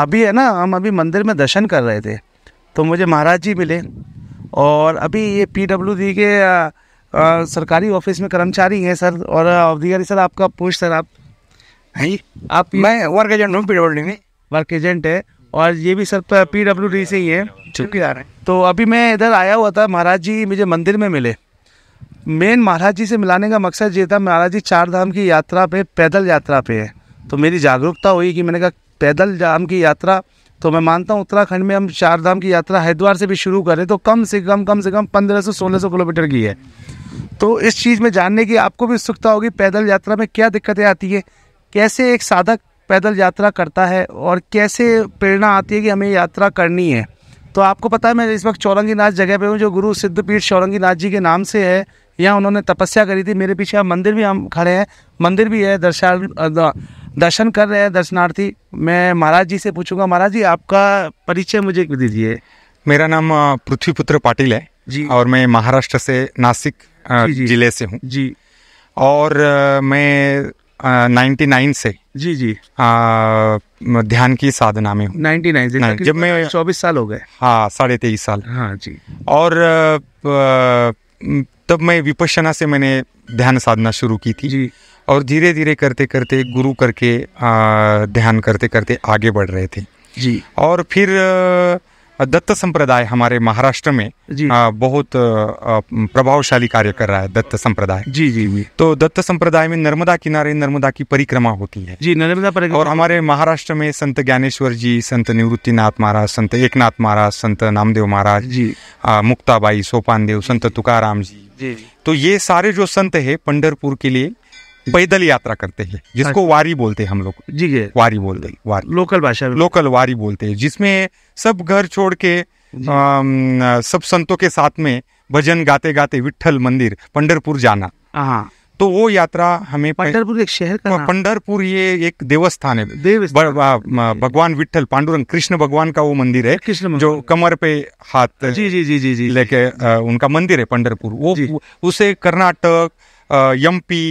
अभी है ना हम अभी मंदिर में दर्शन कर रहे थे तो मुझे महाराज जी मिले और अभी ये पी डब्ल्यू डी के आ, आ, सरकारी ऑफिस में कर्मचारी हैं सर और अधिकारी सर आपका पोस्ट सर आप हैं आप मैं वर्क एजेंट हूँ पी डब्ल्यू में वर्क एजेंट है और ये भी सर पी डब्ल्यू डी से ही है रहे हैं तो अभी मैं इधर आया हुआ था महाराज जी मुझे मंदिर में मिले मेन महाराज जी से मिलाने का मकसद ये था महाराज जी चार धाम की यात्रा पे पैदल यात्रा पे है तो मेरी जागरूकता हुई कि मैंने कहा पैदल धाम की यात्रा तो मैं मानता हूँ उत्तराखंड में हम चार धाम की यात्रा हरिद्वार से भी शुरू करें तो कम से कम कम से कम पंद्रह सौ सोलह सौ किलोमीटर की है तो इस चीज़ में जानने की आपको भी उत्सुकता होगी पैदल यात्रा में क्या दिक्कतें आती है कैसे एक साधक पैदल यात्रा करता है और कैसे प्रेरणा आती है कि हमें यात्रा करनी है तो आपको पता है मैं इस वक्त चौरंगी नाथ जगह पे हूँ जो गुरु सिद्धपीठ चौरंगी नाथ जी के नाम से है यहाँ उन्होंने तपस्या करी थी मेरे पीछे अब मंदिर भी हम खड़े हैं मंदिर भी है दर्शा दर्शन कर रहे हैं दर्शनार्थी मैं महाराज जी से पूछूंगा महाराज जी आपका परिचय मुझे दीजिए मेरा नाम पृथ्वीपुत्र पाटिल है जी और मैं महाराष्ट्र से नासिक जिले से हूँ जी और मैं नाइन्टी नाइन से जी जी आ, ध्यान की साधना में हूँ नाइन्टी नाइन से जब मैं चौबीस साल हो गए हाँ साढ़े तेईस साल हाँ जी और तब मैं विपश्यना से मैंने ध्यान साधना शुरू की थी जी और धीरे धीरे करते करते गुरु करके ध्यान करते करते आगे बढ़ रहे थे जी और फिर दत्त संप्रदाय हमारे महाराष्ट्र में आ, बहुत प्रभावशाली कार्य कर रहा है दत्त संप्रदाय जी जी जी तो दत्त संप्रदाय में नर्मदा किनारे नर्मदा की परिक्रमा होती है जी नर्मदा परिक्रमा और हमारे महाराष्ट्र में संत ज्ञानेश्वर जी संत निवृत्तिनाथ महाराज संत एकनाथ महाराज संत नामदेव महाराज जी मुक्ताबाई सोपानदेव संत तुकाराम जी जी तो ये सारे जो संत है पंडरपुर के लिए पैदल यात्रा करते हैं जिसको हाँ। वारी बोलते हैं हम लोग जी जी वारी बोलते हैं वारी लोकल भाषा में लोकल वारी बोलते हैं जिसमें सब घर छोड़ के आ, सब संतों के साथ में भजन गाते गाते विठल मंदिर पंडरपुर जाना हाँ। तो वो यात्रा हमें पंडरपुर एक शहर का पंडरपुर ये एक देवस्थान है देव भगवान विठल पांडुरंग कृष्ण भगवान का वो मंदिर है कृष्ण जो कमर पे हाथ जी जी जी जी जी लेके उनका मंदिर है पंडरपुर वो उसे कर्नाटक यमपी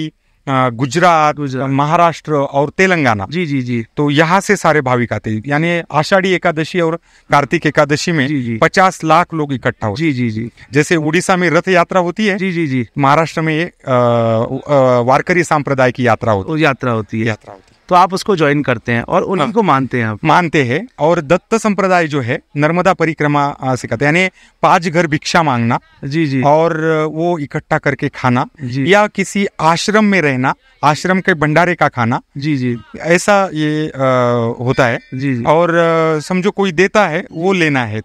गुजरात महाराष्ट्र और तेलंगाना जी जी जी तो यहाँ से सारे भाविक आते हैं यानी आषाढ़ी एकादशी और कार्तिक एकादशी में जी, जी। पचास लाख लोग इकट्ठा होते जी जी जी जैसे उड़ीसा में रथ यात्रा होती है जी जी जी महाराष्ट्र में वारकरी संप्रदाय की यात्रा होती है यात्रा होती है यात्रा होती है तो आप उसको ज्वाइन करते हैं और उन्हीं हाँ। को मानते हैं आप मानते हैं और दत्त संप्रदाय जो है नर्मदा परिक्रमा से कहते हैं यानी पांच घर भिक्षा मांगना जी जी और वो इकट्ठा करके खाना जी या किसी आश्रम में रहना आश्रम के भंडारे का खाना जी जी ऐसा ये आ, होता है जी जी और समझो कोई देता है वो लेना है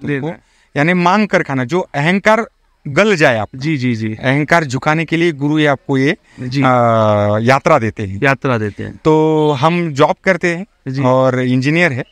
यानी मांग कर खाना जो अहंकार गल जाए आप जी जी जी अहंकार झुकाने के लिए गुरु ये आपको ये जी। आ, यात्रा देते हैं यात्रा देते हैं तो हम जॉब करते हैं और इंजीनियर है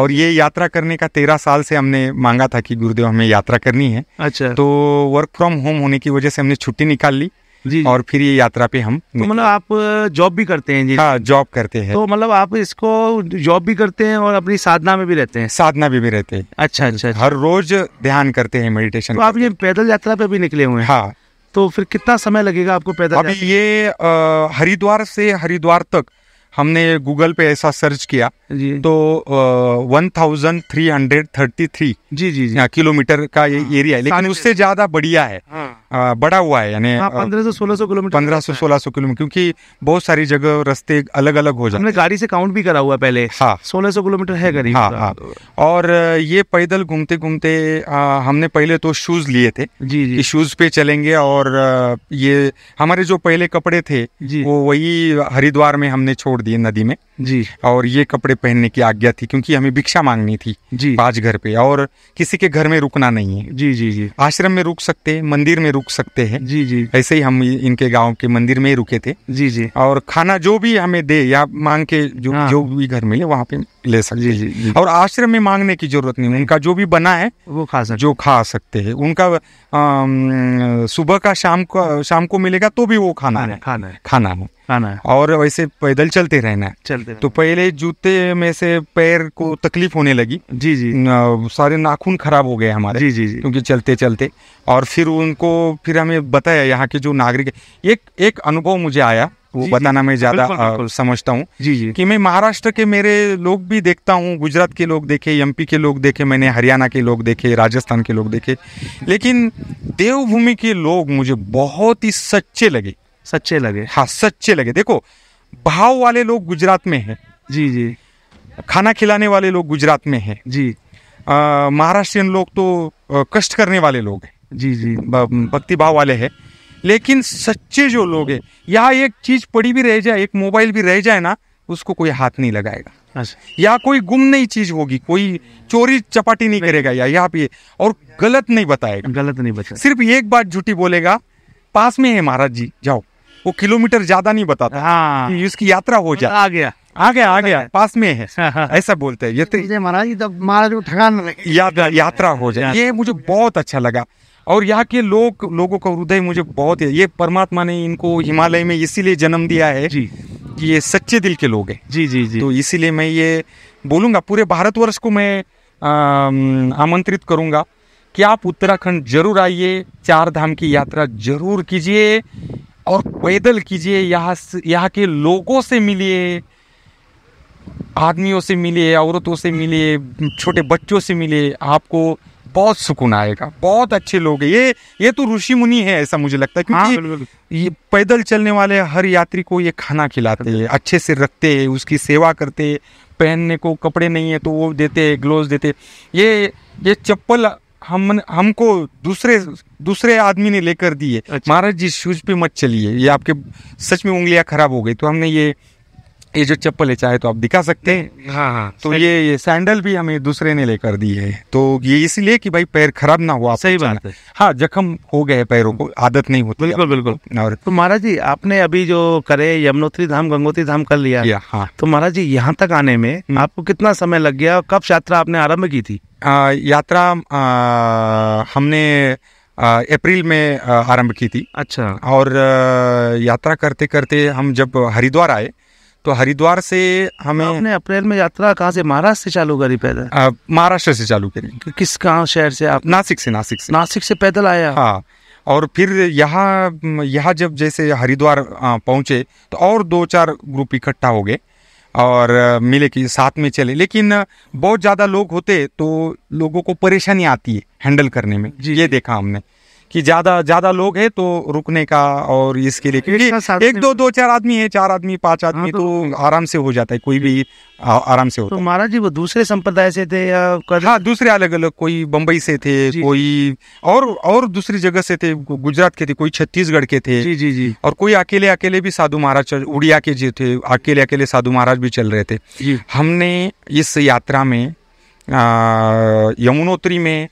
और ये यात्रा करने का तेरह साल से हमने मांगा था कि गुरुदेव हमें यात्रा करनी है अच्छा तो वर्क फ्रॉम होम होने की वजह से हमने छुट्टी निकाल ली जी और फिर ये यात्रा पे हम तो मतलब आप जॉब भी करते हैं जी हाँ जॉब करते हैं तो मतलब आप इसको जॉब भी करते हैं और अपनी साधना में भी रहते हैं साधना में भी रहते हैं अच्छा अच्छा, अच्छा। हर रोज ध्यान करते हैं मेडिटेशन तो आप ये पैदल यात्रा पे भी निकले हुए हैं हाँ तो फिर कितना समय लगेगा आपको पैदल अभी ये हरिद्वार से हरिद्वार तक हमने गूगल पे ऐसा सर्च किया जी तो one thousand three hundred thirty three जी जी, जी। किलोमीटर का ये हाँ, एरिया है लेकिन उससे ज्यादा बढ़िया है हाँ, आ, बड़ा हुआ है यानी हाँ, पंद्रह से सोलह सौ किलोमीटर पंद्रह सौ सोलह सौ किलोमीटर क्योंकि बहुत सारी जगह रास्ते अलग अलग हो जाते हमने गाड़ी से काउंट भी करा हुआ पहले हाँ सोलह सौ किलोमीटर है गाड़ी हाँ हाँ और ये पैदल घूमते घूमते हमने पहले तो शूज लिए थे जी जी शूज पे चलेंगे और ये हमारे जो पहले कपड़े थे वो वही हरिद्वार में हमने छोड़ छोड़ दिए नदी में जी और ये कपड़े पहनने की आज्ञा थी क्योंकि हमें भिक्षा मांगनी थी जी पांच घर पे और किसी के घर में रुकना नहीं है जी जी जी आश्रम में रुक सकते हैं मंदिर में रुक सकते हैं जी जी ऐसे ही हम इनके गांव के मंदिर में ही रुके थे जी जी और खाना जो भी हमें दे या मांग के जो हाँ। जो भी घर मिले वहाँ पे ले सकते जी, जी, और आश्रम में मांगने की जरूरत नहीं उनका जो भी बना है वो खा सकते जो खा सकते हैं उनका सुबह का शाम का शाम को मिलेगा तो भी वो खाना है खाना है खाना है आना हाँ है और वैसे पैदल चलते रहना है चलते तो पहले जूते में से पैर को तकलीफ होने लगी जी जी सारे नाखून खराब हो गए हमारे जी जी जी क्योंकि चलते चलते और फिर उनको फिर हमें बताया यहाँ के जो नागरिक एक एक अनुभव मुझे आया वो जी, बताना जी, मैं ज्यादा समझता हूँ जी जी कि मैं महाराष्ट्र के मेरे लोग भी देखता हूँ गुजरात के लोग देखे एमपी के लोग देखे मैंने हरियाणा के लोग देखे राजस्थान के लोग देखे लेकिन देवभूमि के लोग मुझे बहुत ही सच्चे लगे सच्चे लगे हाँ सच्चे लगे देखो भाव वाले लोग गुजरात में हैं जी जी खाना खिलाने वाले लोग गुजरात में हैं जी महाराष्ट्रियन लोग तो आ, कष्ट करने वाले लोग हैं जी जी भक्ति भाव वाले हैं लेकिन सच्चे जो लोग हैं यहाँ एक चीज़ पड़ी भी रह जाए एक मोबाइल भी रह जाए ना उसको कोई हाथ नहीं लगाएगा अच्छा। या कोई गुम नहीं चीज होगी कोई चोरी चपाटी नहीं करेगा या यहाँ पे और गलत नहीं बताएगा गलत नहीं बताएगा सिर्फ एक बात झूठी बोलेगा पास में है महाराज जी जाओ वो किलोमीटर ज्यादा नहीं बताता हाँ उसकी यात्रा हो जाए आ गया आ गया आ गया पास में है हाँ, हाँ। ऐसा बोलते हैं तो महाराज तब महाराज ठगान यात्रा हो जाए ये मुझे बहुत अच्छा लगा और यहाँ के लोग लोगों का हृदय मुझे बहुत है ये परमात्मा ने इनको हिमालय में इसीलिए जन्म दिया है जी कि ये सच्चे दिल के लोग हैं जी जी जी तो इसीलिए मैं ये बोलूंगा पूरे भारतवर्ष को मैं आमंत्रित करूंगा कि आप उत्तराखंड जरूर आइए चार धाम की यात्रा जरूर कीजिए और पैदल कीजिए यहाँ से यहाँ के लोगों से मिलिए आदमियों से मिलिए औरतों से मिलिए छोटे बच्चों से मिलिए आपको बहुत सुकून आएगा बहुत अच्छे लोग हैं ये ये तो ऋषि मुनि है ऐसा मुझे लगता है क्योंकि हाँ, ये पैदल चलने वाले हर यात्री को ये खाना खिलाते हैं अच्छे से रखते हैं उसकी सेवा करते हैं पहनने को कपड़े नहीं है तो वो देते हैं ग्लोव देते ये ये चप्पल हम हमको दूसरे दूसरे आदमी ने लेकर दिए अच्छा। महाराज जी शूज पे मत चलिए ये आपके सच में उंगलियां खराब हो गई तो हमने ये ये जो चप्पल है चाहे तो आप दिखा सकते हैं हाँ हाँ तो ये ये सैंडल भी हमें दूसरे ने लेकर दी है तो ये इसलिए कि भाई पैर खराब ना हुआ सही अच्छा बात है हाँ जख्म हो गए पैरों को हम्म। आदत नहीं होती बिल्कुल बिल्कुल और तो महाराज जी आपने अभी जो करे यमुनोत्री धाम गंगोत्री धाम कर लिया हाँ तो महाराज जी यहाँ तक आने में हम्म। आपको कितना समय लग गया कब यात्रा आपने आरम्भ की थी यात्रा हमने अप्रैल में आरंभ की थी अच्छा और यात्रा करते करते हम जब हरिद्वार आए तो हरिद्वार से हमें आपने अप्रैल में यात्रा कहाँ से महाराष्ट्र से चालू करी पैदल महाराष्ट्र से चालू करी कि किस कहाँ शहर से आप नासिक से नासिक से नासिक से पैदल आया हाँ और फिर यहाँ यहाँ जब जैसे हरिद्वार पहुँचे तो और दो चार ग्रुप इकट्ठा हो गए और मिले कि साथ में चले लेकिन बहुत ज़्यादा लोग होते तो लोगों को परेशानी आती है हैंडल करने में ये देखा हमने कि ज़्यादा ज़्यादा लोग हैं तो रुकने का और इसके लिए क्योंकि अच्छा, एक, दो दो चार आदमी है चार आदमी पांच हाँ, आदमी तो, तो, आराम से हो जाता है कोई भी आराम से होता तो महाराज जी वो दूसरे संप्रदाय से थे या हाँ दूसरे अलग अलग कोई बम्बई से थे कोई और और दूसरी जगह से थे गुजरात के थे कोई छत्तीसगढ़ के थे जी जी जी और कोई अकेले अकेले भी साधु महाराज उड़िया के जी थे अकेले अकेले साधु महाराज भी चल रहे थे हमने इस यात्रा में यमुनोत्री में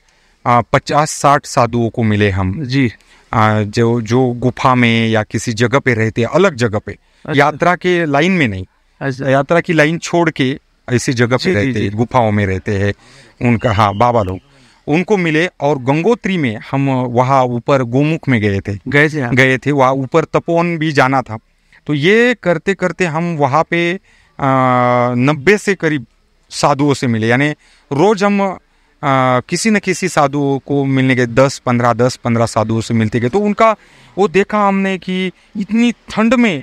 पचास साठ साधुओं को मिले हम जी आ, जो जो गुफा में या किसी जगह पे रहते हैं अलग जगह पे अच्छा। यात्रा के लाइन में नहीं अच्छा। यात्रा की लाइन छोड़ के ऐसी जगह पे रहते हैं गुफाओं में रहते हैं उनका हाँ बाबा लोग उनको मिले और गंगोत्री में हम वहाँ ऊपर गोमुख में गए थे गए थे गए थे वहाँ ऊपर तपोवन भी जाना था तो ये करते करते हम वहाँ पे नब्बे से करीब साधुओं से मिले यानी रोज हम आ, किसी न किसी साधु को मिलने गए दस पंद्रह दस पंद्रह साधुओं से मिलते गए तो उनका वो देखा हमने कि इतनी ठंड में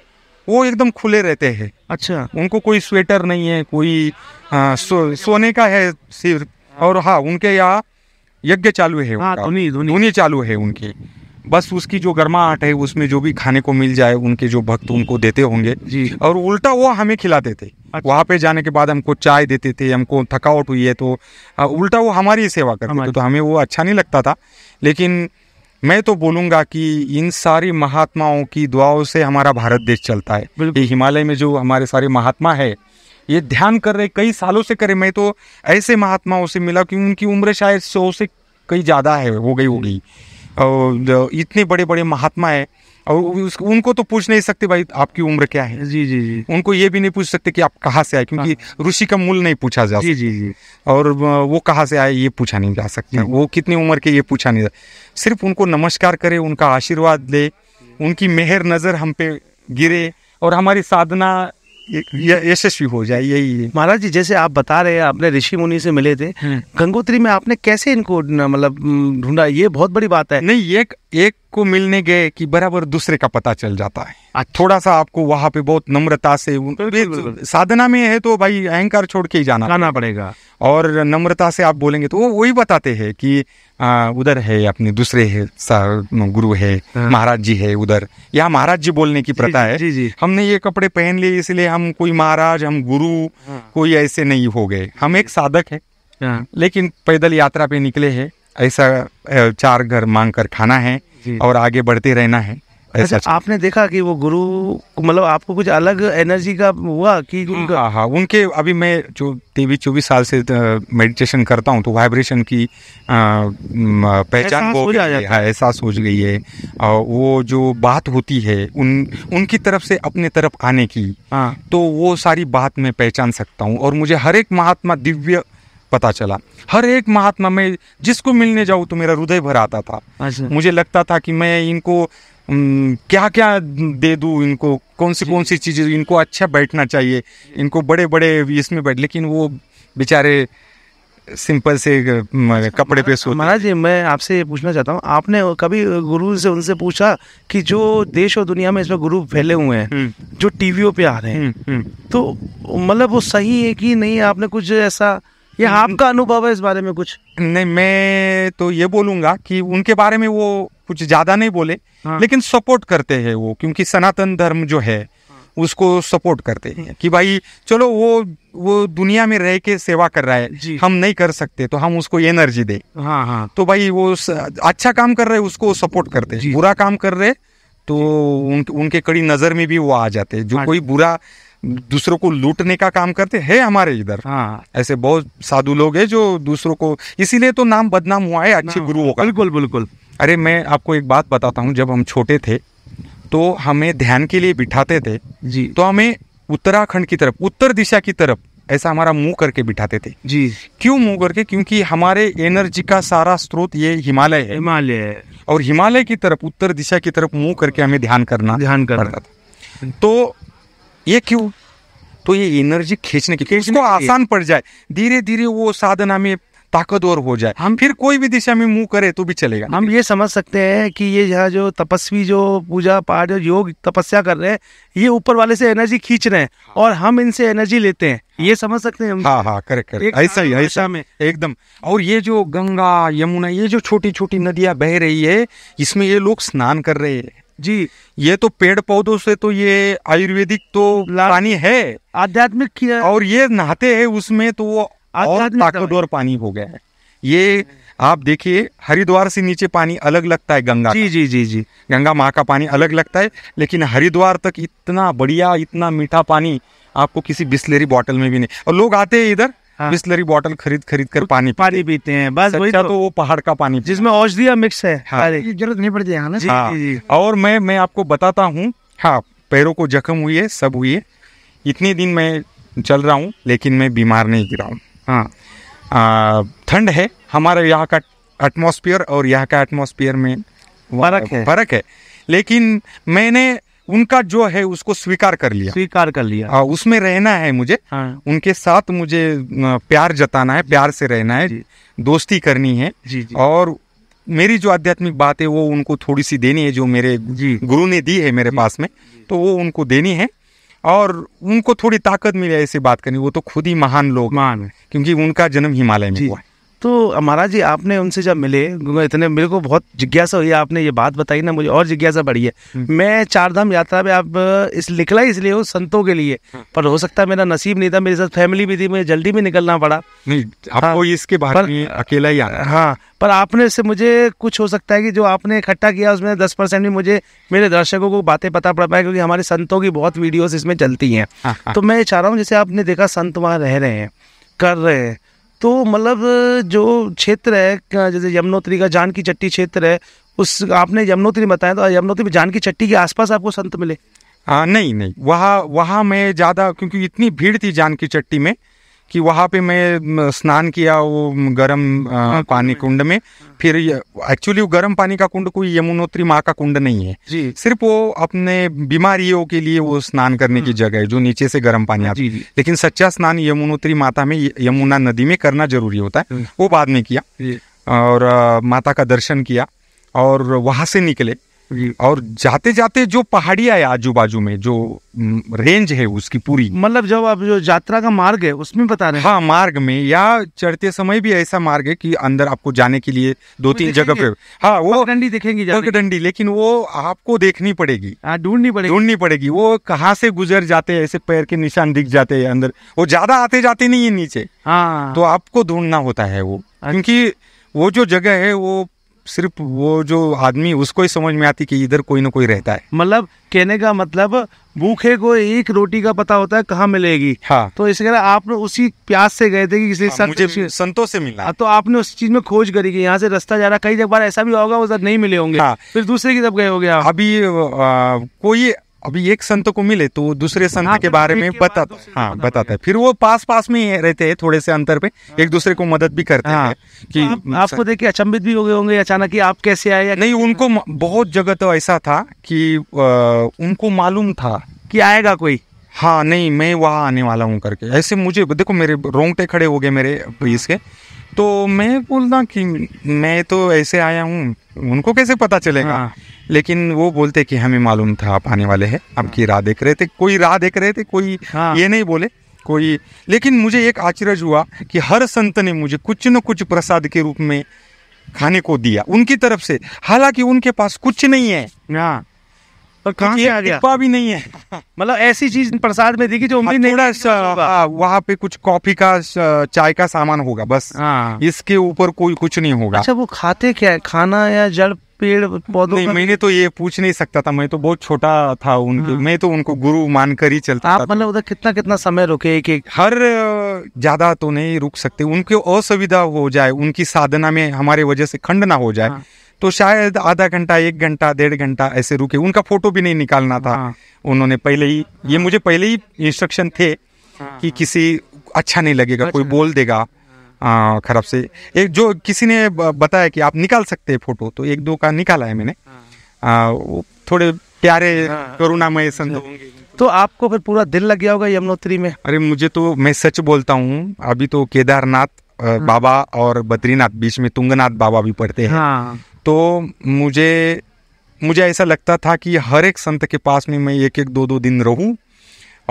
वो एकदम खुले रहते हैं अच्छा उनको कोई स्वेटर नहीं है कोई आ, सो, सोने का है सिर्फ और हाँ उनके यहाँ यज्ञ चालू है दुनी। हाँ, दुनी चालू है उनके बस उसकी जो गर्माहट है उसमें जो भी खाने को मिल जाए उनके जो भक्त उनको देते होंगे जी और उल्टा वो हमें खिलाते थे अच्छा। वहाँ पे जाने के बाद हमको चाय देते थे हमको थकावट हुई है तो उल्टा वो हमारी सेवा करते थे तो हमें वो अच्छा नहीं लगता था लेकिन मैं तो बोलूँगा कि इन सारी महात्माओं की दुआओं से हमारा भारत देश चलता है ये हिमालय में जो हमारे सारे महात्मा है ये ध्यान कर रहे कई सालों से करे मैं तो ऐसे महात्माओं से मिला कि उनकी उम्र शायद सौ से कई ज़्यादा है हो गई हो गई और इतने बड़े बड़े महात्मा है और उस, उनको तो पूछ नहीं सकते भाई आपकी उम्र क्या है जी जी जी उनको ये भी नहीं पूछ सकते कि आप कहाँ से आए क्योंकि हाँ। ऋषि का मूल नहीं पूछा जा जी जी जी और वो कहाँ से आए ये पूछा नहीं जा सकता वो कितनी उम्र के ये पूछा नहीं जा सिर्फ उनको नमस्कार करे उनका आशीर्वाद ले उनकी मेहर नज़र हम पे गिरे और हमारी साधना यशस्वी हो जाए यही महाराज जी जैसे आप बता रहे हैं आपने ऋषि मुनि से मिले थे हम्म। गंगोत्री में आपने कैसे इनको मतलब ढूंढा ये बहुत बड़ी बात है नहीं ये एक को मिलने गए कि बराबर दूसरे का पता चल जाता है अच्छा। थोड़ा सा आपको वहां पे बहुत नम्रता से साधना में है तो भाई अहंकार छोड़ के ही जाना जाना पड़ेगा और नम्रता से आप बोलेंगे तो वो वही बताते हैं कि उधर है अपने दूसरे है गुरु है हाँ। महाराज जी है उधर यहाँ महाराज जी बोलने की प्रथा है जी, जी, जी। हमने ये कपड़े पहन लिए इसलिए हम कोई महाराज हम गुरु हाँ। कोई ऐसे नहीं हो गए हम एक साधक है हाँ। लेकिन पैदल यात्रा पे निकले हैं ऐसा चार घर मांग कर खाना है और आगे बढ़ते रहना है अच्छा, ऐसा अच्छा, आपने देखा कि वो गुरु मतलब आपको कुछ अलग एनर्जी का हुआ कि हाँ, उनका हाँ हाँ उनके अभी मैं जो तेईस चौबीस साल से मेडिटेशन करता हूँ तो वाइब्रेशन की पहचान हाँ, एहसास हो गई है और वो जो बात होती है उन उनकी तरफ से अपने तरफ आने की हाँ। तो वो सारी बात मैं पहचान सकता हूँ और मुझे हर एक महात्मा दिव्य पता चला हर एक महात्मा में जिसको मिलने जाऊँ तो मेरा हृदय भर आता था अच्छा। मुझे लगता था कि मैं इनको क्या क्या दे दूँ इनको कौन सी कौन सी चीज़ें इनको अच्छा बैठना चाहिए इनको बड़े बड़े इसमें बैठ लेकिन वो बेचारे सिंपल से अच्छा, कपड़े पे सो महाराज जी मैं आपसे पूछना चाहता हूँ आपने कभी गुरु से उनसे पूछा कि जो देश और दुनिया में इसमें गुरु फैले हुए हैं हम्म। जो टीवीओ पे आ रहे हैं हम्म, हम्म। तो मतलब वो सही है कि नहीं आपने कुछ ऐसा ये आपका अनुभव है इस बारे में कुछ नहीं मैं तो ये बोलूंगा कि उनके बारे में वो कुछ ज़्यादा नहीं बोले हाँ। लेकिन सपोर्ट करते हैं वो क्योंकि सनातन धर्म जो है उसको सपोर्ट करते हैं कि भाई चलो वो वो दुनिया में रह के सेवा कर रहा है हम नहीं कर सकते तो हम उसको एनर्जी दे हाँ हाँ तो भाई वो अच्छा काम कर रहे उसको सपोर्ट करते हैं बुरा काम कर रहे तो उन, उनके कड़ी नज़र में भी वो आ जाते हैं जो हाँ कोई बुरा दूसरों को लूटने का काम करते हैं हमारे इधर हाँ ऐसे बहुत साधु लोग हैं जो दूसरों को इसीलिए तो नाम बदनाम हुआ है अच्छे गुरुओं का बिल्कुल बिल्कुल अरे मैं आपको एक बात बताता हूँ जब हम छोटे थे तो हमें ध्यान के लिए बिठाते थे जी तो हमें उत्तराखंड की तरफ उत्तर दिशा की तरफ ऐसा हमारा मुंह करके बिठाते थे जी क्यों मुंह करके क्योंकि हमारे एनर्जी का सारा स्रोत ये हिमालय है हिमालय है और हिमालय की तरफ उत्तर दिशा की तरफ मुंह करके हमें ध्यान करना ध्यान करना था तो ये क्यों तो ये एनर्जी खींचने की खींचने आसान पड़ जाए धीरे धीरे वो साधना में ताकतवर हो जाए हम फिर कोई भी दिशा में मुंह करे तो भी चलेगा हम ये समझ सकते हैं कि ये जहाँ जो तपस्वी जो पूजा पाठ जो योग तपस्या कर रहे हैं ये ऊपर वाले से एनर्जी खींच रहे हैं और हम इनसे एनर्जी लेते हैं ये समझ सकते हैं हम हाँ हाँ करेक्ट करेक्ट ऐसा ही ऐसा में एकदम और ये जो गंगा यमुना ये जो छोटी छोटी नदियां बह रही है इसमें ये लोग स्नान कर रहे हैं जी ये तो पेड़ पौधों से तो ये आयुर्वेदिक तो पानी है आध्यात्मिक और ये नहाते हैं उसमें तो वो और ताकतवर पानी हो गया है ये आप देखिए हरिद्वार से नीचे पानी अलग लगता है गंगा जी जी जी जी गंगा माँ का पानी अलग लगता है लेकिन हरिद्वार तक इतना बढ़िया इतना मीठा पानी आपको किसी बिस्लेरी बॉटल में भी नहीं और लोग आते हैं इधर हाँ। बिस्लरी बॉटल खरीद खरीद कर पानी पानी पीते हैं बस वही तो, तो वो पहाड़ का पानी जिसमें औषधीय मिक्स है हाँ। जरूरत नहीं पड़ती है ना हाँ। और मैं मैं आपको बताता हूँ हाँ पैरों को जख्म हुई है सब हुई है इतने दिन मैं चल रहा हूँ लेकिन मैं बीमार नहीं गिरा हूँ ठंड है हमारे यहाँ का एटमोसफियर और यहाँ का एटमोसफियर में फर्क है फर्क है लेकिन मैंने उनका जो है उसको स्वीकार कर लिया स्वीकार कर लिया आ, हाँ, उसमें रहना है मुझे हाँ। उनके साथ मुझे प्यार जताना है प्यार से रहना है दोस्ती करनी है जी, जी। और मेरी जो आध्यात्मिक बात है वो उनको थोड़ी सी देनी है जो मेरे गुरु ने दी है मेरे पास में तो वो उनको देनी है और उनको थोड़ी ताकत मिले ऐसी बात करनी वो तो खुद ही महान लोग महान क्योंकि उनका जन्म हिमालय में हुआ है तो महाराज जी आपने उनसे जब मिले इतने मेरे को बहुत जिज्ञासा हुई आपने ये बात बताई ना मुझे और जिज्ञासा बढ़ी है हम्म। मैं चार धाम यात्रा पे आप इस निकला इसलिए हो संतों के लिए हाँ। पर हो सकता है मेरा नसीब नहीं था मेरे साथ फैमिली भी थी मुझे जल्दी भी निकलना पड़ा नहीं आपको हाँ, इसके बाहर अकेला ही आना हाँ पर आपने से मुझे कुछ हो सकता है कि जो आपने इकट्ठा किया उसमें दस परसेंट भी मुझे मेरे दर्शकों को बातें पता पड़ पाए क्योंकि हमारे संतों की बहुत वीडियोस इसमें चलती हैं हाँ, हाँ। तो मैं ये चाह रहा हूँ जैसे आपने देखा संत वहाँ रह रहे हैं कर रहे हैं तो मतलब जो क्षेत्र है जैसे यमुनोत्री का जान की चट्टी क्षेत्र है उस आपने यमुनोत्री बताया तो यमुनोत्री में जान की चट्टी के आसपास आपको संत मिले आ, हाँ, नहीं नहीं वहाँ वहाँ मैं ज़्यादा क्योंकि इतनी भीड़ थी जान की चट्टी में कि वहाँ पे मैं स्नान किया वो गर्म हाँ, पानी कुंड में हाँ। फिर एक्चुअली वो गर्म पानी का कुंड कोई यमुनोत्री माँ का कुंड नहीं है जी सिर्फ वो अपने बीमारियों के लिए वो स्नान करने की हाँ। जगह है जो नीचे से गर्म पानी आता है लेकिन सच्चा स्नान यमुनोत्री माता में यमुना नदी में करना जरूरी होता है वो बाद में किया और माता का दर्शन किया और वहाँ से निकले और जाते जाते जो पहाड़िया है आजू बाजू में जो रेंज है उसकी पूरी मतलब जब आप जो यात्रा का मार्ग है उसमें बता रहे हैं हाँ मार्ग में या चढ़ते समय भी ऐसा मार्ग है कि अंदर आपको जाने के लिए दो तीन जगह पे हाँ वो डंडी देखेंगे डंडी लेकिन वो आपको देखनी पड़ेगी हाँ, ढूंढनी पड़ेगी ढूंढनी पड़ेगी वो कहाँ से गुजर जाते हैं ऐसे पैर के निशान दिख जाते हैं अंदर वो ज्यादा आते जाते नहीं है नीचे हाँ तो आपको ढूंढना होता है वो अच्छा। क्योंकि वो जो जगह है वो सिर्फ वो जो आदमी उसको ही समझ में आती कि इधर कोई ना कोई रहता है मतलब कहने का मतलब भूखे को एक रोटी का पता होता है कहाँ मिलेगी हाँ तो इसके तरह आप उसी प्यास से गए थे कि किसी हाँ, मुझे संतों से मिला हाँ, तो आपने उस चीज में खोज करी कि यहाँ से रास्ता जा रहा कई बार ऐसा भी होगा उधर नहीं मिले होंगे हाँ, फिर दूसरे की तरफ गए हो गया अभी आ, कोई अभी एक संत को मिले तो दूसरे संत हाँ, के बारे हाँ, में बताता हाँ बताता है फिर वो पास पास में रहते हैं थोड़े से अंतर पे हाँ। एक दूसरे को मदद भी करते हैं कि तो आपको देख के अचंभित भी हो गए होंगे अचानक कि आप कैसे आए नहीं उनको बहुत जगह तो ऐसा था कि उनको मालूम था कि आएगा कोई हाँ नहीं मैं वहाँ आने वाला हूँ करके ऐसे मुझे देखो मेरे रोंगटे खड़े हो गए मेरे के तो मैं बोलना कि मैं तो ऐसे आया हूँ उनको कैसे पता चलेगा हाँ। लेकिन वो बोलते कि हमें मालूम था आप आने वाले हैं आपकी राह देख रहे थे कोई राह देख रहे थे कोई हाँ। ये नहीं बोले कोई लेकिन मुझे एक आश्चर्य हुआ कि हर संत ने मुझे कुछ न कुछ प्रसाद के रूप में खाने को दिया उनकी तरफ से हालांकि उनके पास कुछ नहीं है हाँ। और कहाँ से आ गया भी नहीं है मतलब ऐसी चीज प्रसाद में देखी जो उम्मीद हाँ, नहीं वहाँ पे कुछ कॉफी का चाय का सामान होगा बस हाँ। इसके ऊपर कोई कुछ नहीं होगा अच्छा वो खाते क्या है खाना या जड़ पेड़ पौधों नहीं मैंने तो ये पूछ नहीं सकता था मैं तो बहुत छोटा था उनके हाँ। मैं तो उनको गुरु मानकर ही चलता आप मतलब उधर कितना कितना समय रुके एक एक हर ज्यादा तो नहीं रुक सकते उनके असुविधा हो जाए उनकी साधना में हमारे वजह से खंड ना हो जाए हाँ। तो शायद आधा घंटा एक घंटा डेढ़ घंटा ऐसे रुके उनका फोटो भी नहीं निकालना था हाँ। उन्होंने पहले ही ये मुझे पहले ही इंस्ट्रक्शन थे हाँ। कि किसी अच्छा नहीं लगेगा कोई अच्छा। बोल देगा हाँ। खराब से एक जो किसी ने बताया कि आप निकाल सकते हैं फोटो तो एक दो का निकाला है मैंने आ, वो थोड़े प्यारे करुणामय संत तो आपको फिर पूरा दिल लग गया होगा यमुनोत्री में अरे मुझे तो मैं सच बोलता हूँ अभी तो केदारनाथ बाबा और बद्रीनाथ बीच में तुंगनाथ बाबा भी पढ़ते हैं हाँ। तो मुझे मुझे ऐसा लगता था कि हर एक संत के पास में मैं एक एक दो दो दिन रहूं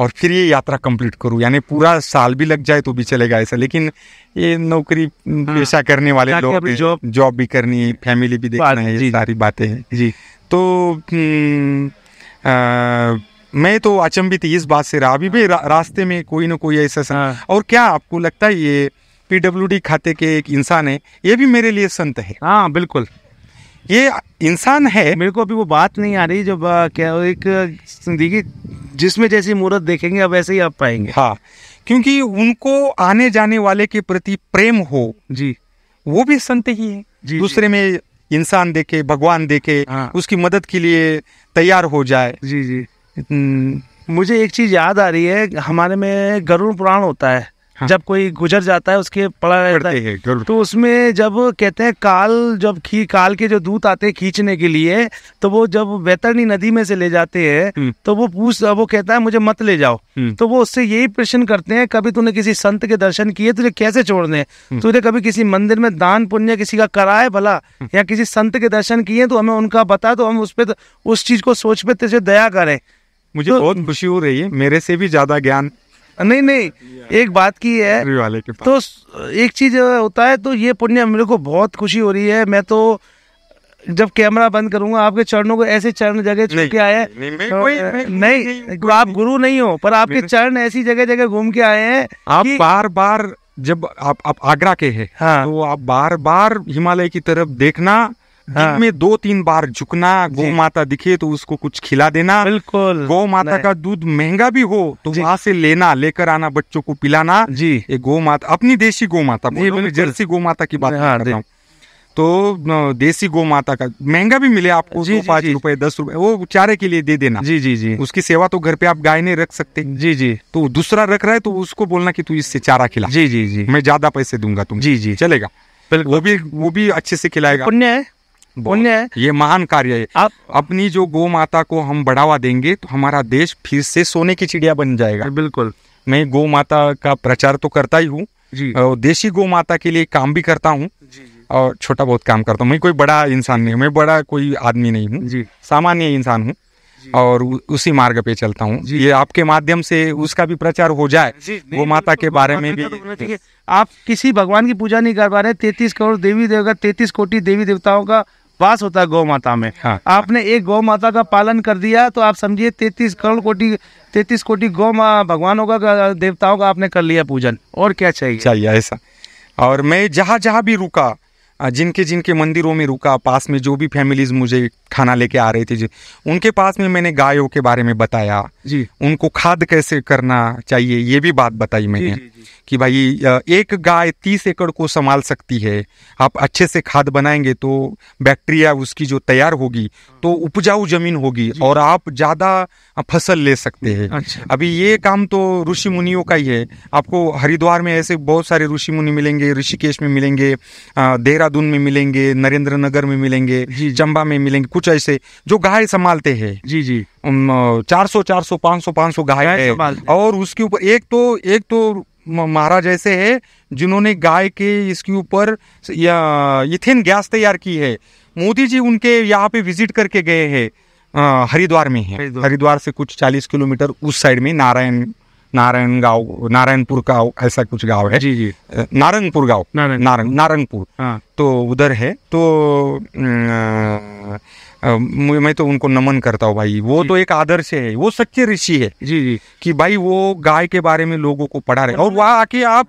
और फिर ये यात्रा कंप्लीट करूं यानी पूरा साल भी लग जाए तो भी चलेगा ऐसा लेकिन ये नौकरी हाँ। पेशा करने वाले लोग जॉब जॉब भी करनी फैमिली भी देखना है ये सारी बातें हैं जी तो हम्म, आ, मैं तो अचंभित इस बात से रहा अभी भी रा, रास्ते में कोई ना कोई ऐसा हाँ। और क्या आपको लगता है ये पीडब्ल्यूडी खाते के एक इंसान है ये भी मेरे लिए संत है हाँ बिल्कुल ये इंसान है मेरे को अभी वो बात नहीं आ रही जब क्या एक जिंदगी जिसमें जैसी मूर्त देखेंगे अब वैसे ही आप पाएंगे हाँ क्योंकि उनको आने जाने वाले के प्रति प्रेम हो जी वो भी संत ही है जी, दूसरे जी. में इंसान देखे भगवान देखे हाँ। उसकी मदद के लिए तैयार हो जाए जी जी मुझे एक चीज याद आ रही है हमारे में गरुड़ पुराण होता है हाँ। जब कोई गुजर जाता है उसके पड़ा रहता है तो उसमें जब कहते हैं काल जब खी काल के जो दूत आते हैं खींचने के लिए तो वो जब वैतरणी नदी में से ले जाते हैं हम्म। तो वो पूछ वो कहता है मुझे मत ले जाओ हम्म। तो वो उससे यही प्रश्न करते हैं कभी तूने किसी संत के दर्शन किए तुझे कैसे छोड़ने हम्म। तुझे कभी किसी मंदिर में दान पुण्य किसी का कराए भला या किसी संत के दर्शन किए तो हमें उनका बता तो हम उस पर तो, उस चीज को सोच पे तुझे दया करें मुझे तो बहुत खुशी हो रही है मेरे से भी ज्यादा ज्ञान नहीं नहीं एक बात की है वाले के तो एक चीज होता है तो ये पुण्य मेरे को बहुत खुशी हो रही है मैं तो जब कैमरा बंद करूंगा आपके चरणों को ऐसे चरण जगह छुप के आए नहीं, नहीं, नहीं, नहीं, तो नहीं, नहीं आप गुरु नहीं हो पर आपके चरण ऐसी जगह जगह घूम के आए हैं आप बार बार जब आप आप आगरा के हैं हाँ। तो आप बार बार हिमालय की तरफ देखना हाँ। में दो तीन बार झुकना गौ माता दिखे तो उसको कुछ खिला देना बिल्कुल गौ माता का दूध महंगा भी हो तो वहाँ से लेना लेकर आना बच्चों को पिलाना जी ये गौ माता अपनी देशी गौ माता जर्सी गौ माता की बात हाँ, कर रहा हूँ तो देसी गौ माता का महंगा भी मिले आपको पाँच रुपए दस रुपए वो चारे के लिए दे देना जी जी जी उसकी सेवा तो घर पे आप गाय नहीं रख सकते जी जी तो दूसरा रख रहा है तो उसको बोलना कि तू इससे चारा खिला जी जी जी मैं ज्यादा पैसे दूंगा तुम जी जी चलेगा वो भी वो भी अच्छे से खिलाएगा पुण्य है पुण्य है ये महान कार्य है आप अपनी जो गो माता को हम बढ़ावा देंगे तो हमारा देश फिर से सोने की चिड़िया बन जाएगा बिल्कुल मैं गो माता का प्रचार तो करता ही हूँ देशी गो माता के लिए काम भी करता हूँ और छोटा बहुत काम करता हूँ मैं कोई बड़ा इंसान नहीं हूँ मैं बड़ा कोई आदमी नहीं हूँ सामान्य इंसान हूँ और उसी मार्ग पे चलता हूँ ये आपके माध्यम से उसका भी प्रचार हो जाए वो माता के बारे में भी तो आप किसी भगवान की पूजा नहीं कर पा रहे तैतीस करोड़ देवी देवता तैतीस कोटि देवी देवताओं का वास होता है गौ माता में हाँ, आपने एक गौ माता का पालन कर दिया तो आप समझिए तैतीस करोड़ कोटि तैतीस कोटि गौ भगवानों का देवताओं का आपने कर लिया पूजन और क्या चाहिए चाहिए ऐसा और मैं जहाँ जहाँ भी रुका जिनके जिनके मंदिरों में रुका पास में जो भी फैमिलीज मुझे खाना लेके आ रहे थे जी उनके पास में मैंने गायों के बारे में बताया जी उनको खाद कैसे करना चाहिए ये भी बात बताई मैंने जी, जी, जी। कि भाई एक गाय तीस एकड़ को संभाल सकती है आप अच्छे से खाद बनाएंगे तो बैक्टीरिया उसकी जो तैयार होगी तो उपजाऊ जमीन होगी और आप ज़्यादा फसल ले सकते हैं अच्छा। अभी ये काम तो ऋषि मुनियों का ही है आपको हरिद्वार में ऐसे बहुत सारे ऋषि मुनि मिलेंगे ऋषिकेश में मिलेंगे देहरादून में मिलेंगे नरेंद्र नगर में मिलेंगे चंबा में मिलेंगे कुछ ऐसे जो गाय संभालते हैं जी जी चार सौ चार सौ पाँच सौ पाँच सौ गाय है और उसके ऊपर एक तो एक तो महाराज ऐसे है जिन्होंने गाय के इसके ऊपर इथेन गैस तैयार की है मोदी जी उनके यहाँ पे विजिट करके गए हैं हरिद्वार में है हरिद्वार से कुछ 40 किलोमीटर उस साइड में नारायण नारायण गांव नारायणपुर का ऐसा कुछ गांव है जी जी नारंगपुर गांव नारंग नारंगपुर हाँ। तो उधर है तो मैं तो उनको नमन करता हूँ भाई वो तो एक आदर्श है वो सच्चे ऋषि है जी जी कि भाई वो गाय के बारे में लोगों को पढ़ा रहे और वहाँ आके आप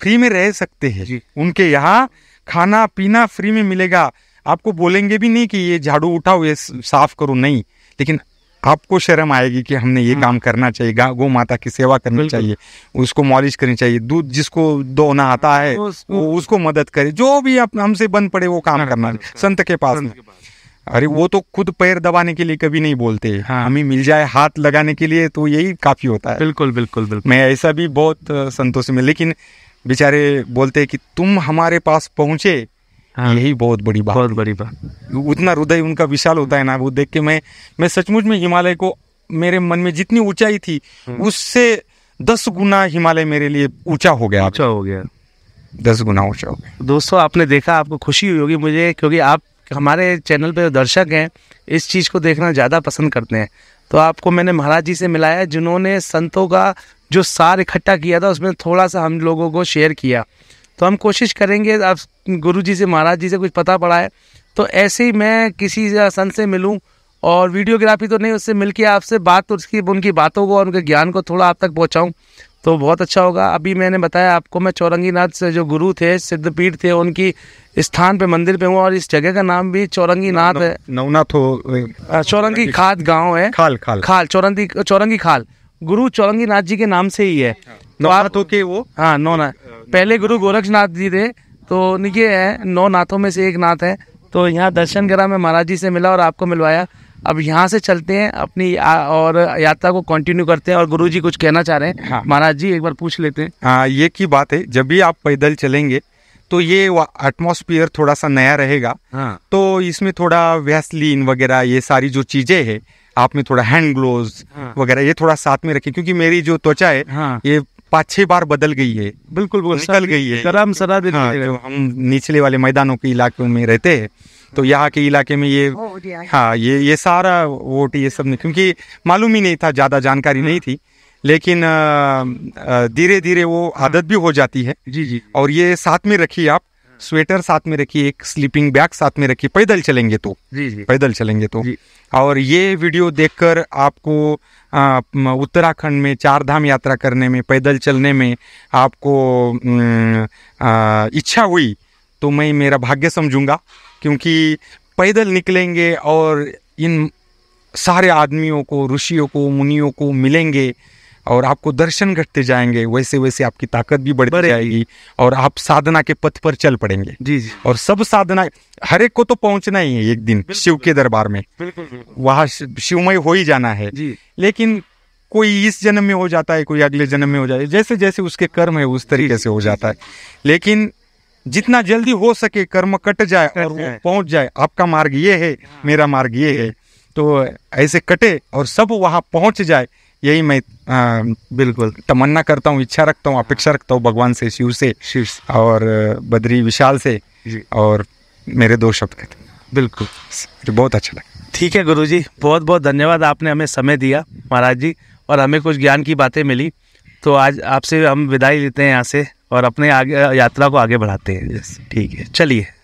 फ्री में रह सकते हैं उनके यहाँ खाना पीना फ्री में मिलेगा आपको बोलेंगे भी नहीं कि ये झाड़ू उठाओ ये साफ करो नहीं लेकिन आपको शर्म आएगी कि हमने ये हाँ। काम करना चाहिए गौ माता की सेवा करनी चाहिए उसको मॉलिश करनी चाहिए दूध जिसको दोना आता है वो उसको मदद करे जो भी हमसे बन पड़े वो काम हाँ, करना हाँ, संत के पास में अरे वो तो खुद पैर दबाने के लिए कभी नहीं बोलते हाँ। हमें मिल जाए हाथ लगाने के लिए तो यही काफी होता है बिल्कुल बिल्कुल बिल्कुल मैं ऐसा भी बहुत संतोष में लेकिन बेचारे बोलते हैं कि तुम हमारे पास पहुंचे हाँ। यही बहुत बड़ी बात बहुत बड़ी बात उतना हृदय उनका विशाल होता है ना वो देख के मैं मैं सचमुच में हिमालय को मेरे मन में जितनी ऊंचाई थी हाँ। उससे दस गुना हिमालय मेरे लिए ऊंचा हो गया ऊंचा हो गया दस गुना ऊंचा हो गया दोस्तों आपने देखा आपको खुशी हुई होगी मुझे क्योंकि आप हमारे चैनल पे दर्शक हैं इस चीज़ को देखना ज़्यादा पसंद करते हैं तो आपको मैंने महाराज जी से मिलाया जिन्होंने संतों का जो सार इकट्ठा किया था उसमें थोड़ा सा हम लोगों को शेयर किया तो हम कोशिश करेंगे आप गुरु जी से महाराज जी से कुछ पता पड़ा है तो ऐसे ही मैं किसी संत से मिलूँ और वीडियोग्राफी तो नहीं उससे मिलकर आपसे बात उसकी उनकी बातों को और उनके ज्ञान को थोड़ा आप तक पहुँचाऊँ तो बहुत अच्छा होगा अभी मैंने बताया आपको मैं चौरंगी नाथ से जो गुरु थे सिद्धपीठ थे उनकी स्थान पे मंदिर पे हूँ और इस जगह का नाम भी चौरंगी नाथ है नवनाथ हो चौरंगी खाद गांव है खाल खाल खाल चौरंगी चौरंगी खाल गुरु चौरंगी नाथ जी के नाम से ही है हाँ। तो आप के वो हाँ नाथ पहले गुरु गोरखनाथ जी थे तो ये है नौ नाथों में से एक नाथ है तो यहाँ दर्शन करा मैं महाराज जी से मिला और आपको मिलवाया अब यहाँ से चलते हैं अपनी और यात्रा को कंटिन्यू करते हैं और गुरु जी कुछ कहना चाह रहे हैं हाँ। महाराज जी एक बार पूछ लेते हैं हाँ ये की बात है जब भी आप पैदल चलेंगे तो ये एटमोसफियर थोड़ा सा नया रहेगा हाँ। तो इसमें थोड़ा वैसलीन वगैरह ये सारी जो चीज़ें है आप में थोड़ा हैंड ग्लोव हाँ। वगैरह ये थोड़ा साथ में रखें क्योंकि मेरी जो त्वचा है हाँ। ये पाँच छह बार बदल गई है बिल्कुल निकल गई है हाँ, हम निचले वाले मैदानों के इलाकों में रहते हैं तो यहाँ के इलाके में ये हाँ ये ये सारा वोट ये सब नहीं क्योंकि मालूम ही नहीं था ज़्यादा जानकारी नहीं थी लेकिन धीरे धीरे वो हाँ। आदत भी हो जाती है जी जी और ये साथ में रखिए आप स्वेटर साथ में रखिए एक स्लीपिंग बैग साथ में रखिए पैदल चलेंगे तो जी जी पैदल चलेंगे तो और ये वीडियो देखकर आपको उत्तराखंड में चार धाम यात्रा करने में पैदल चलने में आपको इच्छा हुई तो मैं मेरा भाग्य समझूंगा क्योंकि पैदल निकलेंगे और इन सारे आदमियों को ऋषियों को मुनियों को मिलेंगे और आपको दर्शन घटते जाएंगे वैसे वैसे आपकी ताकत भी बढ़ती जाएगी और आप साधना के पथ पर चल पड़ेंगे जी जी और सब साधना हर एक को तो पहुंचना ही है एक दिन शिव के दरबार में बिल्कुल वहाँ शिवमय हो ही जाना है जी लेकिन कोई इस जन्म में हो जाता है कोई अगले जन्म में हो जाता है जैसे जैसे उसके कर्म है उस तरीके से हो जाता है लेकिन जितना जल्दी हो सके कर्म कट जाए और वो पहुंच जाए आपका मार्ग ये है हाँ। मेरा मार्ग ये है तो ऐसे कटे और सब वहाँ पहुँच जाए यही मैं आ, बिल्कुल तमन्ना करता हूँ इच्छा रखता हूँ अपेक्षा हाँ। रखता हूँ भगवान से शिव से शिव और बद्री विशाल से और मेरे दो शब्द कहते बिल्कुल बहुत अच्छा लगा ठीक है गुरु जी बहुत बहुत धन्यवाद आपने हमें समय दिया महाराज जी और हमें कुछ ज्ञान की बातें मिली तो आज आपसे हम विदाई लेते हैं यहाँ से और अपने आगे यात्रा को आगे बढ़ाते हैं ठीक है चलिए